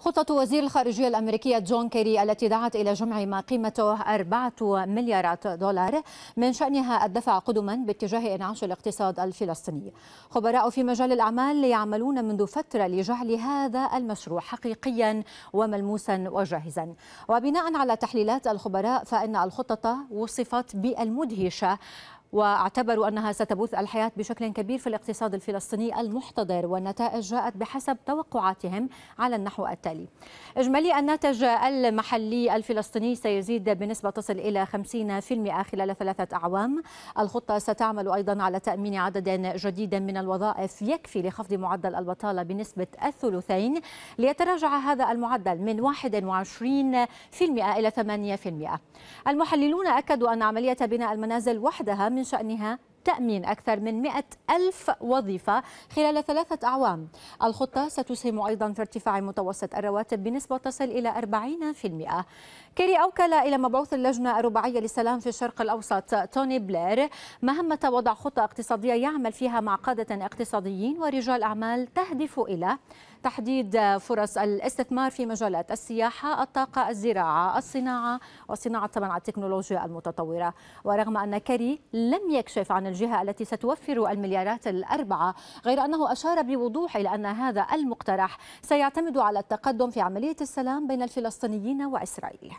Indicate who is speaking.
Speaker 1: خطة وزير الخارجية الأمريكية جون كيري التي دعت إلى جمع ما قيمته أربعة مليارات دولار من شأنها الدفع قدما باتجاه إنعاش الاقتصاد الفلسطيني خبراء في مجال الأعمال يعملون منذ فترة لجعل هذا المشروع حقيقيا وملموسا وجاهزا وبناء على تحليلات الخبراء فإن الخطة وصفت بالمدهشة واعتبروا أنها ستبث الحياة بشكل كبير في الاقتصاد الفلسطيني المحتضر والنتائج جاءت بحسب توقعاتهم على النحو التالي إجمالي الناتج المحلي الفلسطيني سيزيد بنسبة تصل إلى 50% خلال ثلاثة أعوام الخطة ستعمل أيضا على تأمين عدد جديد من الوظائف يكفي لخفض معدل البطالة بنسبة الثلثين ليتراجع هذا المعدل من 21% إلى 8% المحللون أكدوا أن عملية بناء المنازل وحدها من من شأنها تأمين أكثر من 100 ألف وظيفة خلال ثلاثة أعوام الخطة ستسهم أيضا في ارتفاع متوسط الرواتب بنسبة تصل إلى 40% كيري أوكل إلى مبعوث اللجنة الرباعية للسلام في الشرق الأوسط توني بلير مهمة وضع خطة اقتصادية يعمل فيها مع قادة اقتصاديين ورجال أعمال تهدف إلى تحديد فرص الاستثمار في مجالات السياحة، الطاقة، الزراعة، الصناعة وصناعة طبعا التكنولوجيا المتطورة ورغم أن كيري لم يكشف عن الجهة التي ستوفر المليارات الأربعة غير أنه أشار بوضوح إلى أن هذا المقترح سيعتمد على التقدم في عملية السلام بين الفلسطينيين وإسرائيل